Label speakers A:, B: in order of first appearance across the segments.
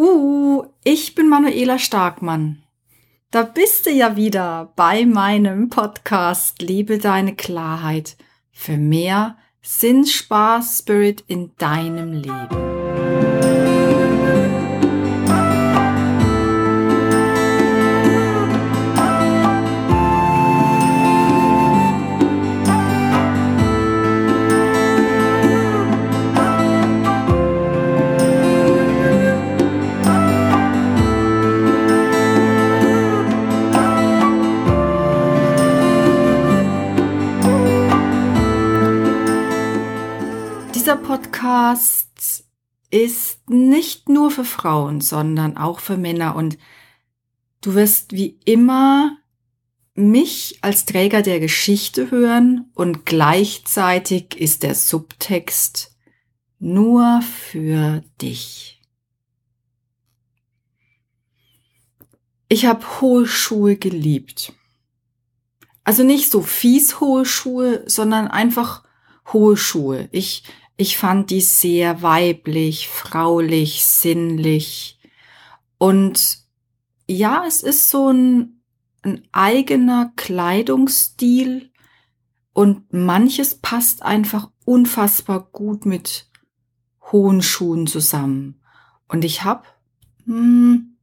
A: Huh, ich bin Manuela Starkmann. Da bist du ja wieder bei meinem Podcast Liebe deine Klarheit für mehr Sinn, Spaß, Spirit in deinem Leben. Podcast ist nicht nur für Frauen, sondern auch für Männer. Und du wirst wie immer mich als Träger der Geschichte hören und gleichzeitig ist der Subtext nur für dich. Ich habe hohe Schuhe geliebt. Also nicht so fies hohe Schuhe, sondern einfach hohe Schuhe. Ich ich fand die sehr weiblich, fraulich, sinnlich. Und ja, es ist so ein, ein eigener Kleidungsstil und manches passt einfach unfassbar gut mit hohen Schuhen zusammen. Und ich habe, hm,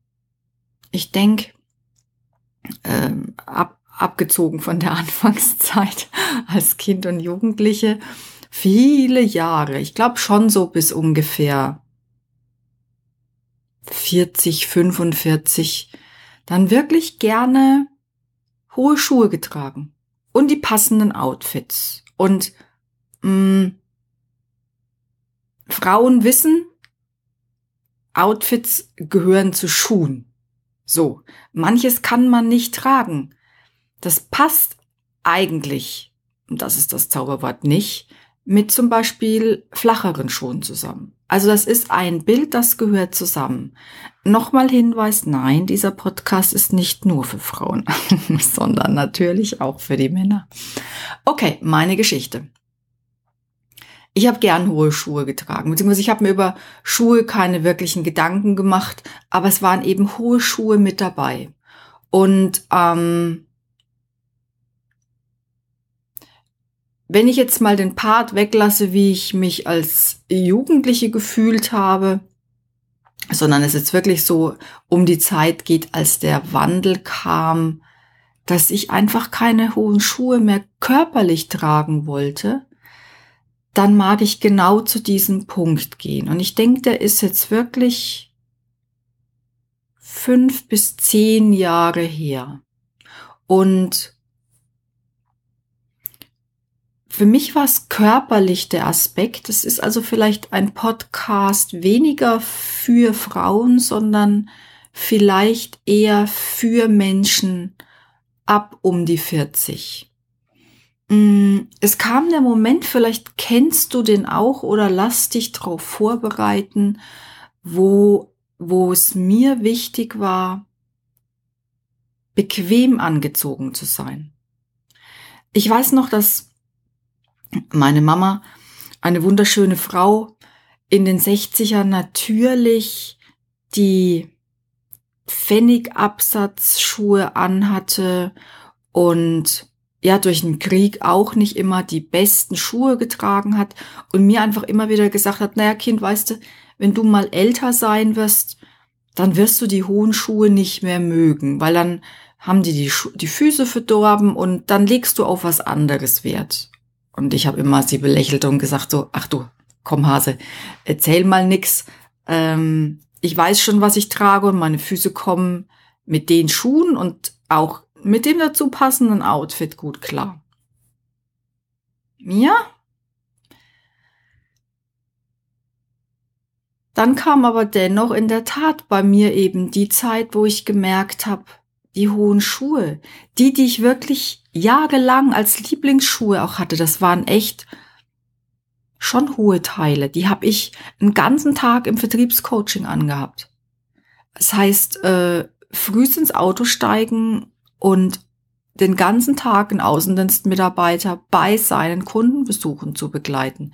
A: ich denke, ähm, ab, abgezogen von der Anfangszeit als Kind und Jugendliche, viele Jahre. Ich glaube schon so bis ungefähr 40, 45. Dann wirklich gerne hohe Schuhe getragen und die passenden Outfits. Und mh, mm, Frauen wissen, Outfits gehören zu Schuhen. So, manches kann man nicht tragen. Das passt eigentlich, und das ist das Zauberwort nicht, mit zum Beispiel flacheren Schuhen zusammen. Also das ist ein Bild, das gehört zusammen. Nochmal Hinweis, nein, dieser Podcast ist nicht nur für Frauen, sondern natürlich auch für die Männer. Okay, meine Geschichte. Ich habe gern hohe Schuhe getragen, beziehungsweise ich habe mir über Schuhe keine wirklichen Gedanken gemacht, aber es waren eben hohe Schuhe mit dabei. Und ähm, Wenn ich jetzt mal den Part weglasse, wie ich mich als Jugendliche gefühlt habe, sondern es jetzt wirklich so um die Zeit geht, als der Wandel kam, dass ich einfach keine hohen Schuhe mehr körperlich tragen wollte, dann mag ich genau zu diesem Punkt gehen. Und ich denke, der ist jetzt wirklich fünf bis zehn Jahre her. Und für mich war es körperlich der Aspekt. Es ist also vielleicht ein Podcast weniger für Frauen, sondern vielleicht eher für Menschen ab um die 40. Mm, es kam der Moment, vielleicht kennst du den auch oder lass dich darauf vorbereiten, wo, wo es mir wichtig war, bequem angezogen zu sein. Ich weiß noch, dass meine Mama, eine wunderschöne Frau, in den 60ern natürlich die Pfennigabsatzschuhe anhatte und ja durch den Krieg auch nicht immer die besten Schuhe getragen hat und mir einfach immer wieder gesagt hat, naja Kind, weißt du, wenn du mal älter sein wirst, dann wirst du die hohen Schuhe nicht mehr mögen, weil dann haben die die, Schu die Füße verdorben und dann legst du auf was anderes Wert. Und ich habe immer sie belächelt und gesagt so, ach du, komm Hase, erzähl mal nix. Ähm, ich weiß schon, was ich trage und meine Füße kommen mit den Schuhen und auch mit dem dazu passenden Outfit gut klar. Mir? Dann kam aber dennoch in der Tat bei mir eben die Zeit, wo ich gemerkt habe, die hohen Schuhe, die, die ich wirklich jahrelang als Lieblingsschuhe auch hatte, das waren echt schon hohe Teile. Die habe ich einen ganzen Tag im Vertriebscoaching angehabt. Das heißt, äh, frühst ins Auto steigen und den ganzen Tag einen Außendienstmitarbeiter bei seinen Kundenbesuchen zu begleiten.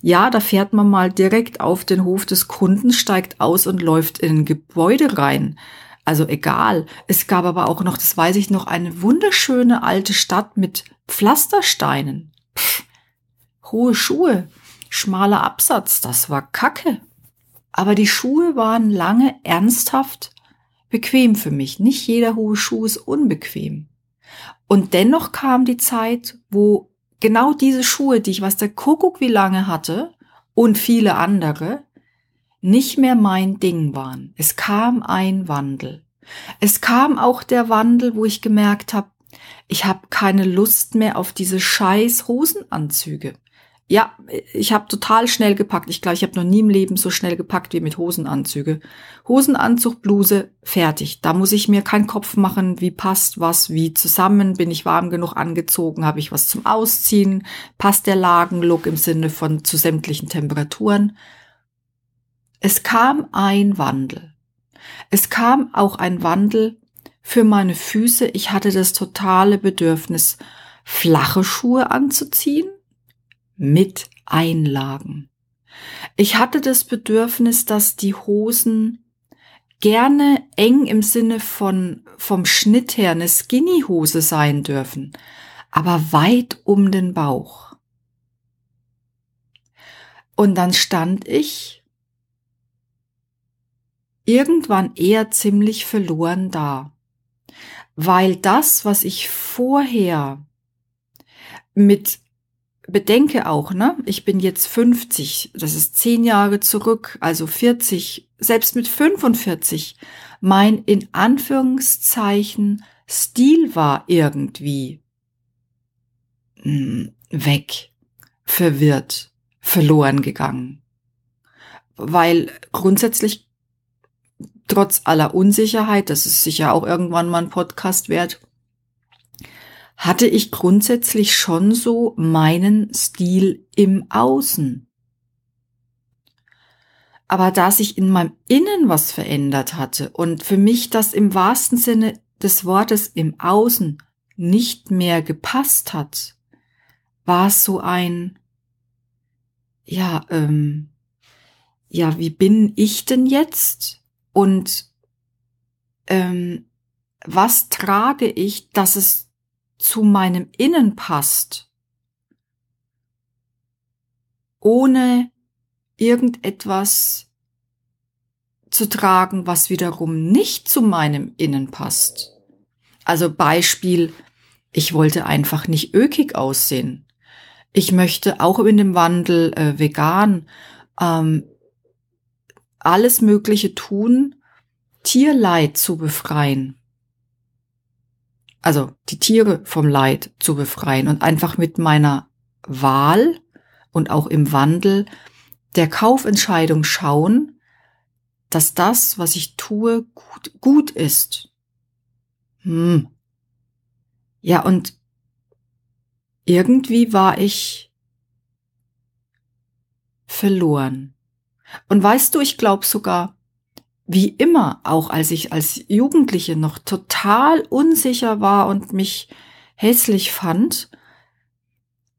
A: Ja, da fährt man mal direkt auf den Hof des Kunden, steigt aus und läuft in ein Gebäude rein. Also egal. Es gab aber auch noch, das weiß ich noch, eine wunderschöne alte Stadt mit Pflastersteinen. Pff, hohe Schuhe, schmaler Absatz, das war Kacke. Aber die Schuhe waren lange ernsthaft bequem für mich. Nicht jeder hohe Schuh ist unbequem. Und dennoch kam die Zeit, wo genau diese Schuhe, die ich weiß der Kuckuck wie lange hatte und viele andere, nicht mehr mein Ding waren. Es kam ein Wandel. Es kam auch der Wandel, wo ich gemerkt habe, ich habe keine Lust mehr auf diese scheiß Hosenanzüge. Ja, ich habe total schnell gepackt. Ich glaube, ich habe noch nie im Leben so schnell gepackt wie mit Hosenanzüge. Hosenanzug, Bluse, fertig. Da muss ich mir keinen Kopf machen, wie passt was, wie zusammen, bin ich warm genug angezogen, habe ich was zum Ausziehen, passt der Lagenlook im Sinne von zu sämtlichen Temperaturen. Es kam ein Wandel. Es kam auch ein Wandel für meine Füße. Ich hatte das totale Bedürfnis, flache Schuhe anzuziehen mit Einlagen. Ich hatte das Bedürfnis, dass die Hosen gerne eng im Sinne von vom Schnitt her eine Skinny-Hose sein dürfen, aber weit um den Bauch. Und dann stand ich irgendwann eher ziemlich verloren da. Weil das, was ich vorher mit bedenke auch, ne? Ich bin jetzt 50, das ist zehn Jahre zurück, also 40, selbst mit 45, mein in Anführungszeichen Stil war irgendwie hm, weg, verwirrt, verloren gegangen. Weil grundsätzlich trotz aller Unsicherheit, das ist sicher auch irgendwann mal ein Podcast wert, hatte ich grundsätzlich schon so meinen Stil im Außen. Aber da sich in meinem Innen was verändert hatte und für mich das im wahrsten Sinne des Wortes im Außen nicht mehr gepasst hat, war es so ein, ja, ähm, ja, wie bin ich denn jetzt? und ähm, was trage ich, dass es zu meinem Innen passt, ohne irgendetwas zu tragen, was wiederum nicht zu meinem Innen passt. Also Beispiel, ich wollte einfach nicht ökig aussehen. Ich möchte auch in dem Wandel äh, vegan ähm, alles Mögliche tun, Tierleid zu befreien. Also die Tiere vom Leid zu befreien und einfach mit meiner Wahl und auch im Wandel der Kaufentscheidung schauen, dass das, was ich tue, gut, gut ist. Hm. Ja, und irgendwie war ich verloren. Und weißt du, ich glaube sogar, wie immer, auch als ich als Jugendliche noch total unsicher war und mich hässlich fand,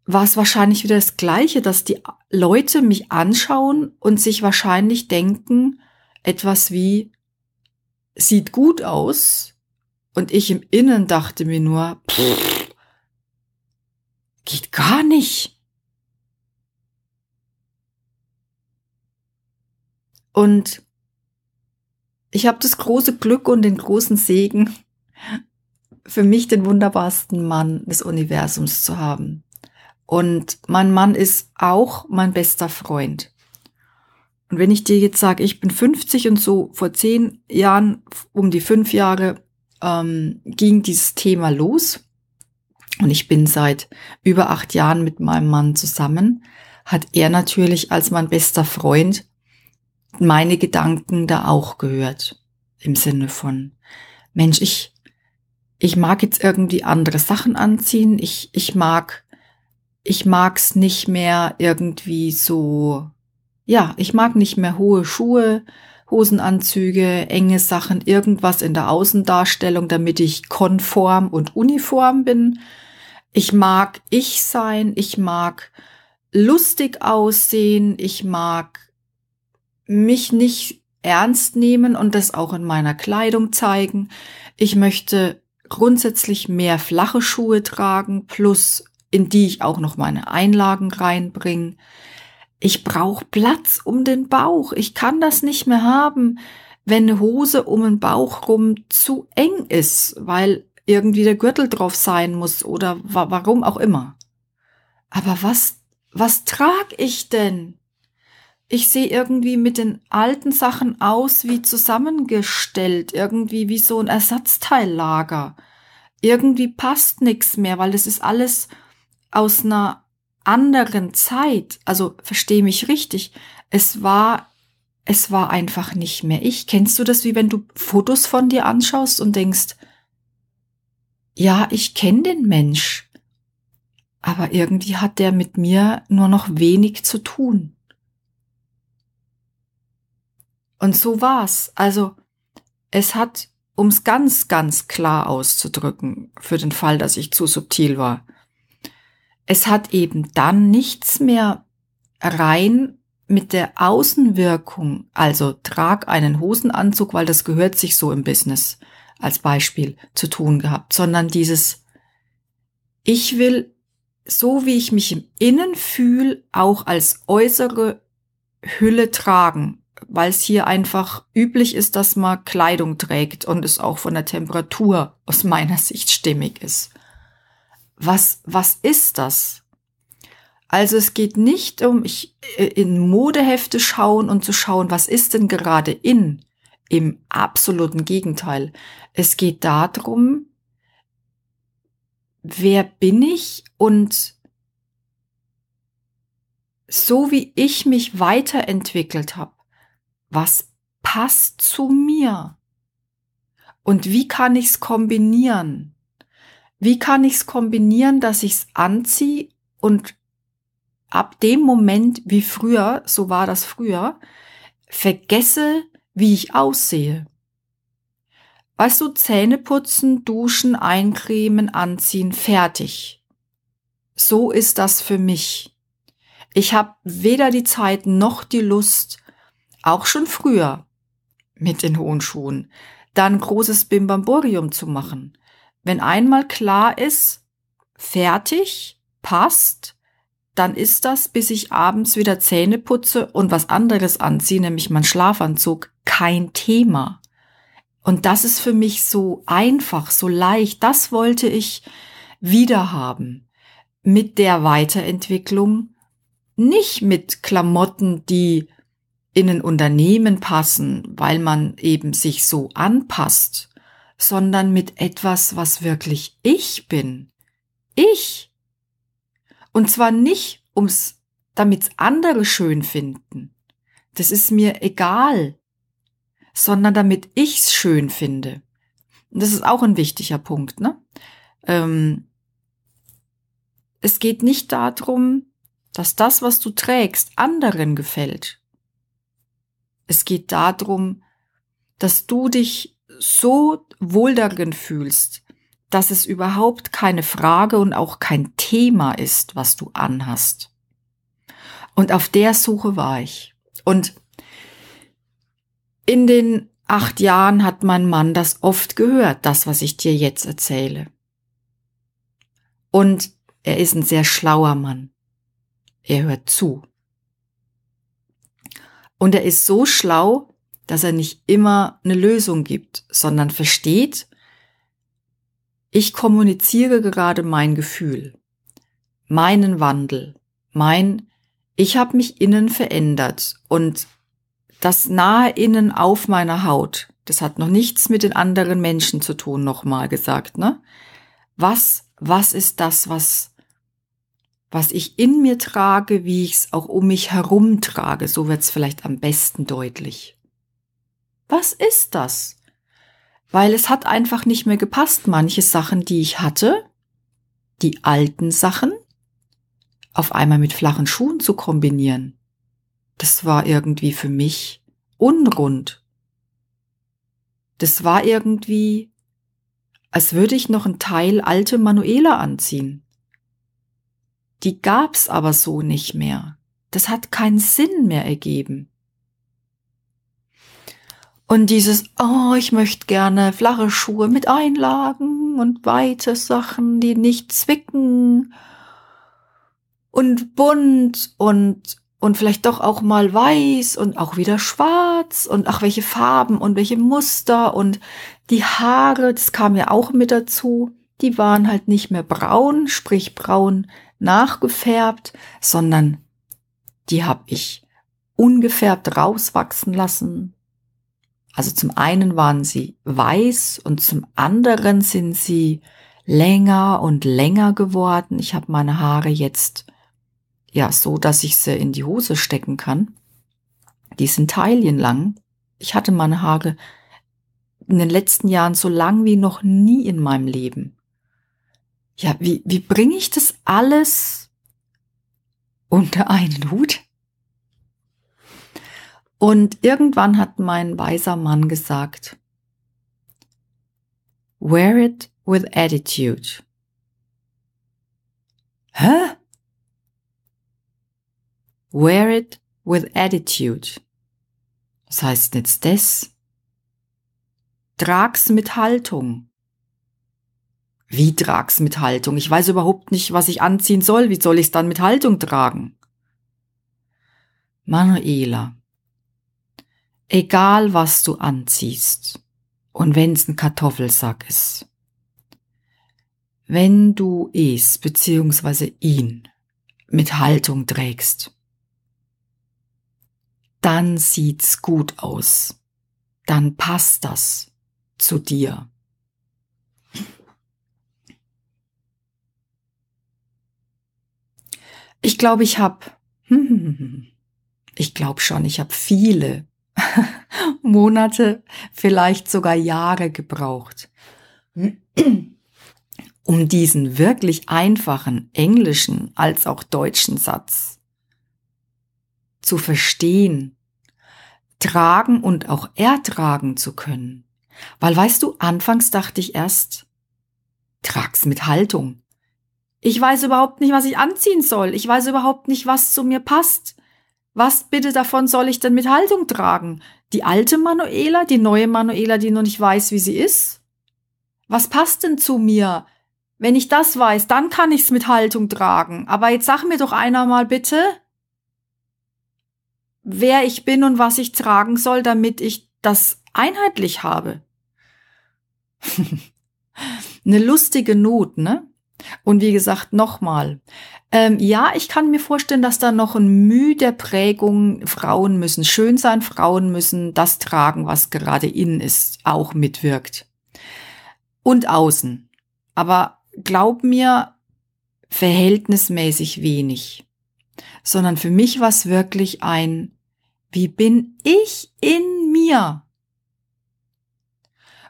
A: war es wahrscheinlich wieder das Gleiche, dass die Leute mich anschauen und sich wahrscheinlich denken, etwas wie, sieht gut aus. Und ich im Innen dachte mir nur, pff, geht gar nicht. Und ich habe das große Glück und den großen Segen, für mich den wunderbarsten Mann des Universums zu haben. Und mein Mann ist auch mein bester Freund. Und wenn ich dir jetzt sage, ich bin 50 und so vor zehn Jahren, um die fünf Jahre, ähm, ging dieses Thema los. Und ich bin seit über acht Jahren mit meinem Mann zusammen. Hat er natürlich als mein bester Freund meine Gedanken da auch gehört. Im Sinne von, Mensch, ich, ich mag jetzt irgendwie andere Sachen anziehen. Ich, ich mag, ich mag's nicht mehr irgendwie so, ja, ich mag nicht mehr hohe Schuhe, Hosenanzüge, enge Sachen, irgendwas in der Außendarstellung, damit ich konform und uniform bin. Ich mag ich sein, ich mag lustig aussehen, ich mag mich nicht ernst nehmen und das auch in meiner Kleidung zeigen. Ich möchte grundsätzlich mehr flache Schuhe tragen, plus in die ich auch noch meine Einlagen reinbringe. Ich brauche Platz um den Bauch. Ich kann das nicht mehr haben, wenn eine Hose um den Bauch rum zu eng ist, weil irgendwie der Gürtel drauf sein muss oder wa warum auch immer. Aber was, was trage ich denn? ich sehe irgendwie mit den alten Sachen aus wie zusammengestellt, irgendwie wie so ein Ersatzteillager. Irgendwie passt nichts mehr, weil es ist alles aus einer anderen Zeit. Also verstehe mich richtig. Es war, es war einfach nicht mehr ich. Kennst du das, wie wenn du Fotos von dir anschaust und denkst, ja, ich kenne den Mensch, aber irgendwie hat der mit mir nur noch wenig zu tun. Und so war's. Also, es hat, ums ganz, ganz klar auszudrücken, für den Fall, dass ich zu subtil war, es hat eben dann nichts mehr rein mit der Außenwirkung, also trag einen Hosenanzug, weil das gehört sich so im Business als Beispiel zu tun gehabt, sondern dieses ich will so wie ich mich im Innen fühle, auch als äußere Hülle tragen weil es hier einfach üblich ist, dass man Kleidung trägt und es auch von der Temperatur aus meiner Sicht stimmig ist. Was, was ist das? Also es geht nicht um ich, äh, in Modehefte schauen und zu schauen, was ist denn gerade in. Im absoluten Gegenteil. Es geht darum, wer bin ich und so wie ich mich weiterentwickelt habe, was passt zu mir? Und wie kann ich's kombinieren? Wie kann ich's kombinieren, dass ich's anziehe und ab dem Moment wie früher, so war das früher, vergesse, wie ich aussehe? Weißt du, Zähne putzen, duschen, eincremen, anziehen, fertig. So ist das für mich. Ich habe weder die Zeit noch die Lust, auch schon früher mit den hohen Schuhen, dann großes Bimbamborium zu machen. Wenn einmal klar ist, fertig, passt, dann ist das, bis ich abends wieder Zähne putze und was anderes anziehe, nämlich meinen Schlafanzug, kein Thema. Und das ist für mich so einfach, so leicht. Das wollte ich wieder haben. Mit der Weiterentwicklung, nicht mit Klamotten, die in ein Unternehmen passen, weil man eben sich so anpasst, sondern mit etwas, was wirklich ich bin. Ich. Und zwar nicht, ums, damit andere schön finden. Das ist mir egal, sondern damit ich's schön finde. Und das ist auch ein wichtiger Punkt, ne? Ähm, es geht nicht darum, dass das, was du trägst, anderen gefällt, es geht darum, dass du dich so wohl darin fühlst, dass es überhaupt keine Frage und auch kein Thema ist, was du anhast. Und auf der Suche war ich. Und in den acht Jahren hat mein Mann das oft gehört, das, was ich dir jetzt erzähle. Und er ist ein sehr schlauer Mann. Er hört zu. Und er ist so schlau, dass er nicht immer eine Lösung gibt, sondern versteht, ich kommuniziere gerade mein Gefühl, meinen Wandel, mein, ich habe mich innen verändert und das nahe innen auf meiner Haut, das hat noch nichts mit den anderen Menschen zu tun, nochmal gesagt, ne? Was, was ist das, was was ich in mir trage, wie ich es auch um mich herum trage. So wird es vielleicht am besten deutlich. Was ist das? Weil es hat einfach nicht mehr gepasst, manche Sachen, die ich hatte, die alten Sachen, auf einmal mit flachen Schuhen zu kombinieren. Das war irgendwie für mich unrund. Das war irgendwie, als würde ich noch einen Teil alte Manuela anziehen. Die gab's aber so nicht mehr. Das hat keinen Sinn mehr ergeben. Und dieses, oh, ich möchte gerne flache Schuhe mit Einlagen und weite Sachen, die nicht zwicken und bunt und und vielleicht doch auch mal weiß und auch wieder schwarz und ach welche Farben und welche Muster und die Haare, das kam ja auch mit dazu die waren halt nicht mehr braun, sprich braun nachgefärbt, sondern die habe ich ungefärbt rauswachsen lassen. Also zum einen waren sie weiß und zum anderen sind sie länger und länger geworden. Ich habe meine Haare jetzt ja so, dass ich sie in die Hose stecken kann. Die sind taillenlang. Ich hatte meine Haare in den letzten Jahren so lang wie noch nie in meinem Leben ja, wie, wie bringe ich das alles unter einen Hut? Und irgendwann hat mein weiser Mann gesagt, wear it with attitude. Hä? Wear it with attitude. Was heißt jetzt das? Trag's mit Haltung. Wie trag's mit Haltung? Ich weiß überhaupt nicht, was ich anziehen soll. Wie soll ich's dann mit Haltung tragen? Manuela. Egal, was du anziehst. Und wenn's ein Kartoffelsack ist. Wenn du es bzw. ihn mit Haltung trägst, dann sieht's gut aus. Dann passt das zu dir. Ich glaube, ich habe. Ich glaube schon, ich habe viele Monate, vielleicht sogar Jahre gebraucht, um diesen wirklich einfachen englischen als auch deutschen Satz zu verstehen, tragen und auch ertragen zu können. Weil weißt du, anfangs dachte ich erst, trag's mit Haltung. Ich weiß überhaupt nicht, was ich anziehen soll. Ich weiß überhaupt nicht, was zu mir passt. Was bitte davon soll ich denn mit Haltung tragen? Die alte Manuela, die neue Manuela, die noch nicht weiß, wie sie ist? Was passt denn zu mir? Wenn ich das weiß, dann kann ich's mit Haltung tragen. Aber jetzt sag mir doch einer mal bitte, wer ich bin und was ich tragen soll, damit ich das einheitlich habe. Eine lustige Not, ne? Und wie gesagt, nochmal, ähm, ja, ich kann mir vorstellen, dass da noch ein Mühe der Prägung, Frauen müssen schön sein, Frauen müssen das tragen, was gerade innen ist, auch mitwirkt. Und außen. Aber glaub mir, verhältnismäßig wenig. Sondern für mich war es wirklich ein, wie bin ich in mir?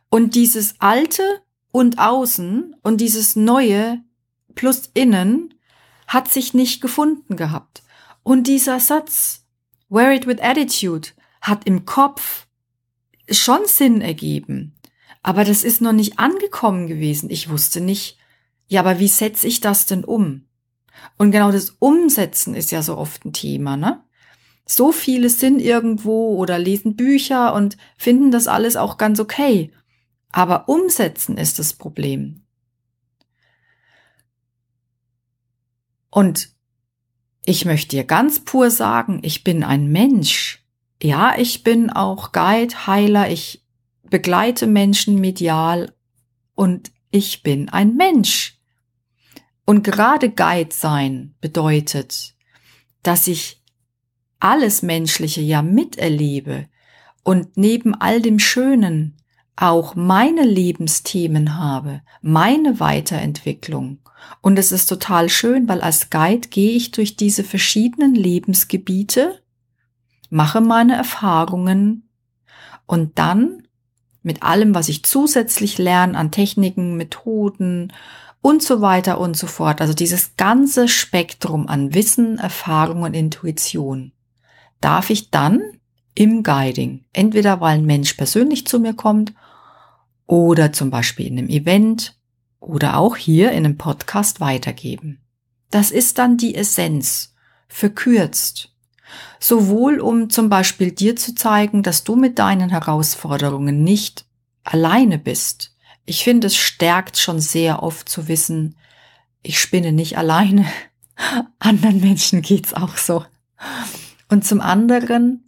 A: Und dieses alte, und außen und dieses neue plus innen hat sich nicht gefunden gehabt. Und dieser Satz, wear it with attitude, hat im Kopf schon Sinn ergeben. Aber das ist noch nicht angekommen gewesen. Ich wusste nicht, ja, aber wie setze ich das denn um? Und genau das Umsetzen ist ja so oft ein Thema, ne? So viele sind irgendwo oder lesen Bücher und finden das alles auch ganz okay. Aber umsetzen ist das Problem. Und ich möchte dir ganz pur sagen, ich bin ein Mensch. Ja, ich bin auch Guide, Heiler, ich begleite Menschen medial und ich bin ein Mensch. Und gerade Guide sein bedeutet, dass ich alles Menschliche ja miterlebe und neben all dem Schönen auch meine Lebensthemen habe, meine Weiterentwicklung. Und es ist total schön, weil als Guide gehe ich durch diese verschiedenen Lebensgebiete, mache meine Erfahrungen und dann mit allem, was ich zusätzlich lerne an Techniken, Methoden und so weiter und so fort. Also dieses ganze Spektrum an Wissen, Erfahrung und Intuition darf ich dann im Guiding. Entweder weil ein Mensch persönlich zu mir kommt oder zum Beispiel in einem Event oder auch hier in einem Podcast weitergeben. Das ist dann die Essenz, verkürzt. Sowohl um zum Beispiel dir zu zeigen, dass du mit deinen Herausforderungen nicht alleine bist. Ich finde, es stärkt schon sehr oft zu wissen, ich spinne nicht alleine. Anderen Menschen geht's auch so. Und zum anderen,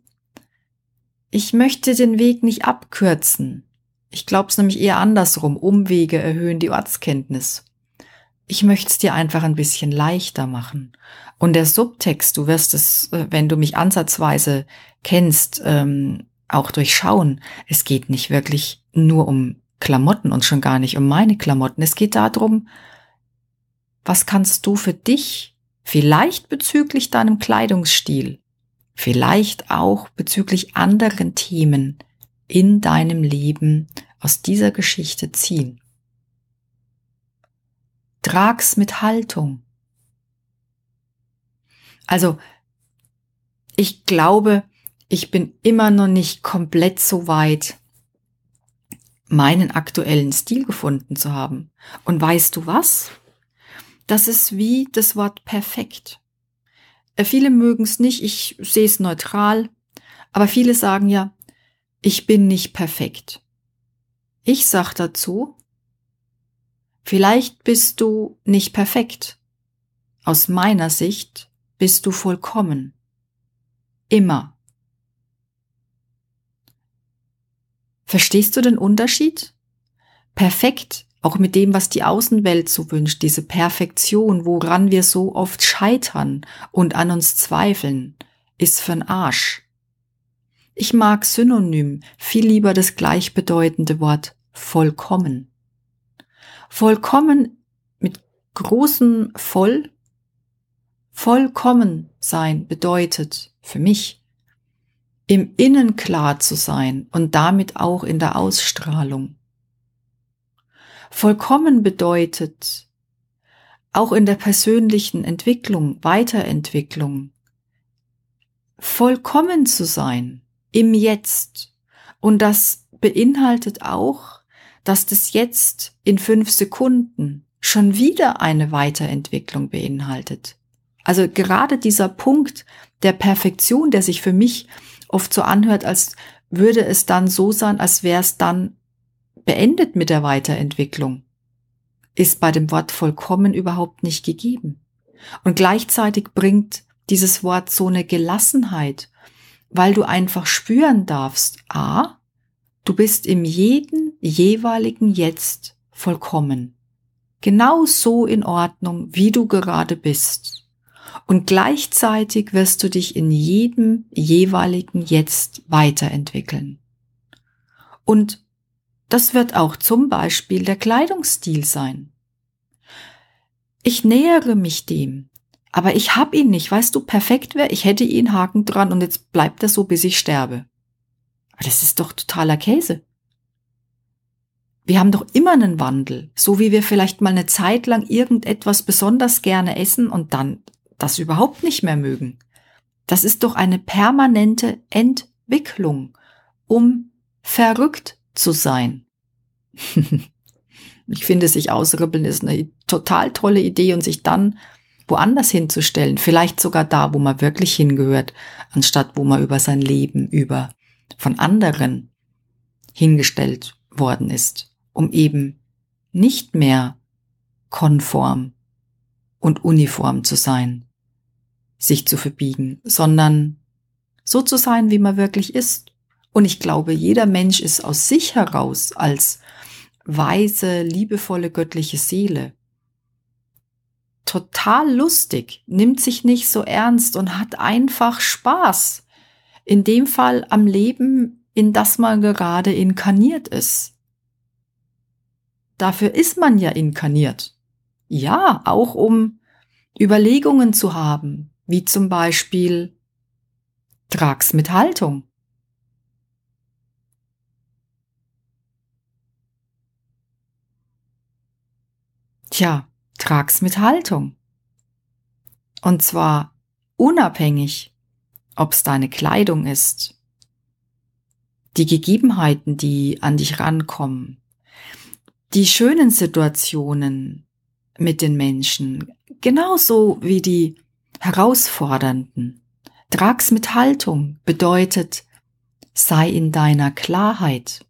A: ich möchte den Weg nicht abkürzen. Ich glaube es nämlich eher andersrum. Umwege erhöhen die Ortskenntnis. Ich möchte es dir einfach ein bisschen leichter machen. Und der Subtext, du wirst es, äh, wenn du mich ansatzweise kennst, ähm, auch durchschauen. Es geht nicht wirklich nur um Klamotten und schon gar nicht um meine Klamotten. Es geht darum, was kannst du für dich vielleicht bezüglich deinem Kleidungsstil vielleicht auch bezüglich anderen Themen in deinem Leben aus dieser Geschichte ziehen. Trag's mit Haltung. Also, ich glaube, ich bin immer noch nicht komplett so weit, meinen aktuellen Stil gefunden zu haben. Und weißt du was? Das ist wie das Wort perfekt. Äh, viele mögen es nicht, ich sehe es neutral, aber viele sagen ja, ich bin nicht perfekt. Ich sag dazu, vielleicht bist du nicht perfekt. Aus meiner Sicht bist du vollkommen. Immer. Verstehst du den Unterschied? Perfekt auch mit dem, was die Außenwelt so wünscht, diese Perfektion, woran wir so oft scheitern und an uns zweifeln, ist für'n Arsch. Ich mag synonym viel lieber das gleichbedeutende Wort vollkommen. Vollkommen mit großem Voll, vollkommen sein bedeutet für mich, im Innen klar zu sein und damit auch in der Ausstrahlung vollkommen bedeutet, auch in der persönlichen Entwicklung, Weiterentwicklung, vollkommen zu sein im Jetzt. Und das beinhaltet auch, dass das Jetzt in fünf Sekunden schon wieder eine Weiterentwicklung beinhaltet. Also gerade dieser Punkt der Perfektion, der sich für mich oft so anhört, als würde es dann so sein, als wäre es dann beendet mit der Weiterentwicklung, ist bei dem Wort vollkommen überhaupt nicht gegeben. Und gleichzeitig bringt dieses Wort so eine Gelassenheit, weil du einfach spüren darfst, a, du bist im jeden jeweiligen Jetzt vollkommen. Genau so in Ordnung, wie du gerade bist. Und gleichzeitig wirst du dich in jedem jeweiligen Jetzt weiterentwickeln. Und das wird auch zum Beispiel der Kleidungsstil sein. Ich nähere mich dem, aber ich hab ihn nicht. Weißt du, perfekt wäre, ich hätte ihn Haken dran und jetzt bleibt er so, bis ich sterbe. das ist doch totaler Käse. Wir haben doch immer einen Wandel, so wie wir vielleicht mal eine Zeit lang irgendetwas besonders gerne essen und dann das überhaupt nicht mehr mögen. Das ist doch eine permanente Entwicklung, um verrückt zu sein. ich finde, sich ausribbeln ist eine total tolle Idee und sich dann woanders hinzustellen, vielleicht sogar da, wo man wirklich hingehört, anstatt wo man über sein Leben, über von anderen hingestellt worden ist, um eben nicht mehr konform und uniform zu sein, sich zu verbiegen, sondern so zu sein, wie man wirklich ist und ich glaube, jeder Mensch ist aus sich heraus als weise, liebevolle, göttliche Seele total lustig, nimmt sich nicht so ernst und hat einfach Spaß. In dem Fall am Leben, in das man gerade inkarniert ist. Dafür ist man ja inkarniert. Ja, auch um Überlegungen zu haben, wie zum Beispiel, trag's mit Haltung. Tja, trag's mit Haltung. Und zwar unabhängig, ob's deine Kleidung ist, die Gegebenheiten, die an dich rankommen, die schönen Situationen mit den Menschen, genauso wie die herausfordernden. Trag's mit Haltung bedeutet, sei in deiner Klarheit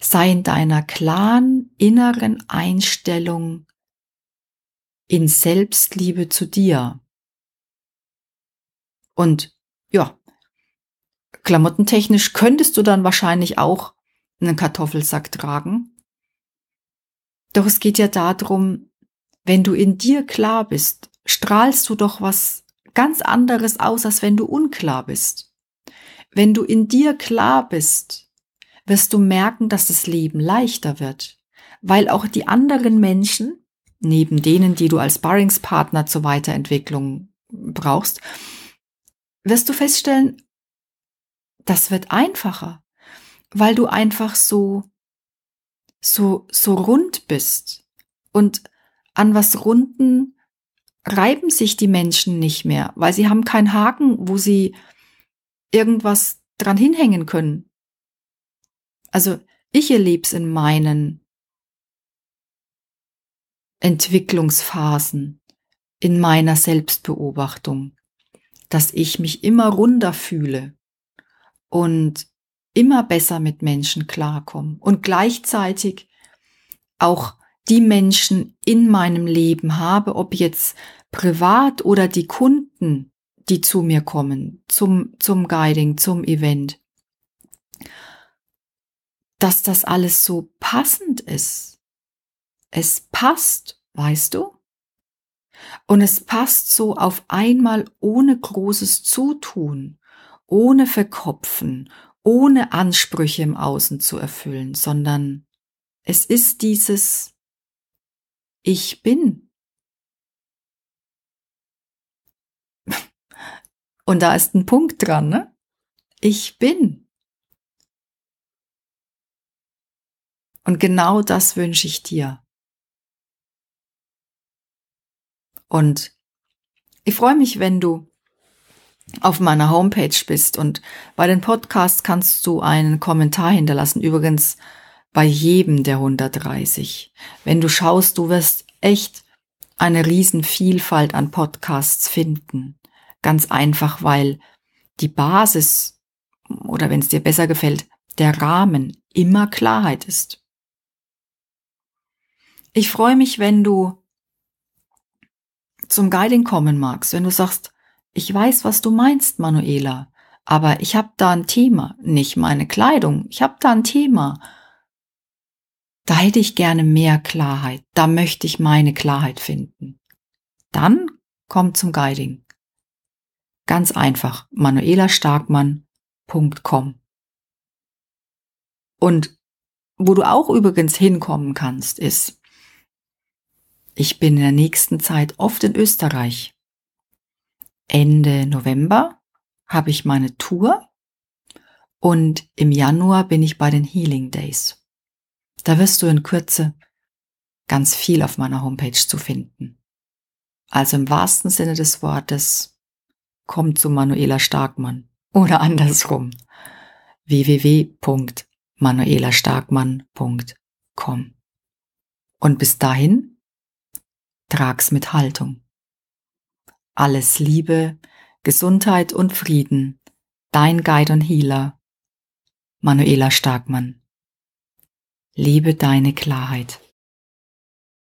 A: sei in deiner klaren inneren Einstellung in Selbstliebe zu dir. Und ja, klamottentechnisch könntest du dann wahrscheinlich auch einen Kartoffelsack tragen. Doch es geht ja darum, wenn du in dir klar bist, strahlst du doch was ganz anderes aus, als wenn du unklar bist. Wenn du in dir klar bist, wirst du merken, dass das Leben leichter wird, weil auch die anderen Menschen, neben denen, die du als Barringspartner zur Weiterentwicklung brauchst, wirst du feststellen, das wird einfacher, weil du einfach so, so, so rund bist. Und an was Runden reiben sich die Menschen nicht mehr, weil sie haben keinen Haken, wo sie irgendwas dran hinhängen können. Also ich erlebe es in meinen Entwicklungsphasen, in meiner Selbstbeobachtung, dass ich mich immer runder fühle und immer besser mit Menschen klarkomme und gleichzeitig auch die Menschen in meinem Leben habe, ob jetzt privat oder die Kunden, die zu mir kommen, zum, zum Guiding, zum Event, dass das alles so passend ist. Es passt, weißt du? Und es passt so auf einmal ohne großes Zutun, ohne Verkopfen, ohne Ansprüche im Außen zu erfüllen, sondern es ist dieses Ich bin. Und da ist ein Punkt dran, ne? Ich bin. Und genau das wünsche ich dir. Und ich freue mich, wenn du auf meiner Homepage bist und bei den Podcasts kannst du einen Kommentar hinterlassen. Übrigens bei jedem der 130. Wenn du schaust, du wirst echt eine Riesenvielfalt an Podcasts finden. Ganz einfach, weil die Basis oder wenn es dir besser gefällt, der Rahmen immer Klarheit ist. Ich freue mich, wenn du zum Guiding kommen magst, wenn du sagst, ich weiß, was du meinst, Manuela, aber ich habe da ein Thema, nicht meine Kleidung, ich habe da ein Thema. Da hätte ich gerne mehr Klarheit, da möchte ich meine Klarheit finden. Dann komm zum Guiding. Ganz einfach, manuelastarkmann.com. Und wo du auch übrigens hinkommen kannst, ist ich bin in der nächsten Zeit oft in Österreich. Ende November habe ich meine Tour und im Januar bin ich bei den Healing Days. Da wirst du in Kürze ganz viel auf meiner Homepage zu finden. Also im wahrsten Sinne des Wortes, komm zu Manuela Starkmann oder andersrum www.manuelastarkmann.com. Und bis dahin trag's mit Haltung. Alles Liebe, Gesundheit und Frieden, dein Guide und Healer, Manuela Starkmann. Liebe deine Klarheit.